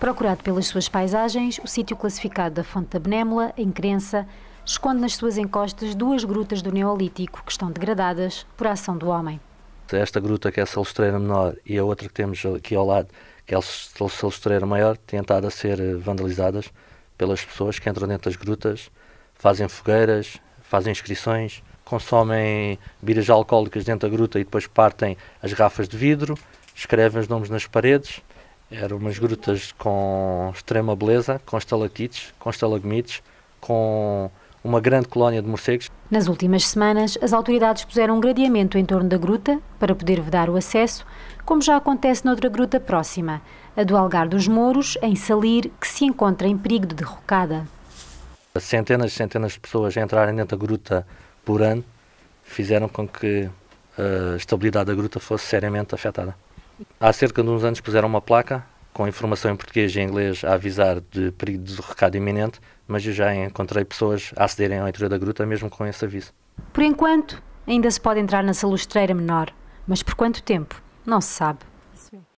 Procurado pelas suas paisagens, o sítio classificado da Fonte da Benémola, em Crença, esconde nas suas encostas duas grutas do Neolítico que estão degradadas por ação do homem. Esta gruta que é a Salestreira Menor e a outra que temos aqui ao lado, que é a Salestreira Maior, têm estado a ser eh, vandalizadas pelas pessoas que entram dentro das grutas, fazem fogueiras, fazem inscrições, consomem bebidas alcoólicas dentro da gruta e depois partem as garrafas de vidro, escrevem os nomes nas paredes eram umas grutas com extrema beleza, com estalactites, com estalagmites, com uma grande colónia de morcegos. Nas últimas semanas, as autoridades puseram um gradeamento em torno da gruta para poder vedar o acesso, como já acontece noutra gruta próxima, a do Algar dos Mouros, em Salir, que se encontra em perigo de derrocada. Centenas e centenas de pessoas entrarem dentro da gruta por ano fizeram com que eh, a estabilidade da gruta fosse seriamente afetada. Há cerca de uns anos puseram uma placa com informação em português e em inglês a avisar de perigo de recado iminente, mas eu já encontrei pessoas a acederem ao interior da gruta mesmo com esse aviso. Por enquanto, ainda se pode entrar na salustreira menor, mas por quanto tempo? Não se sabe. Sim.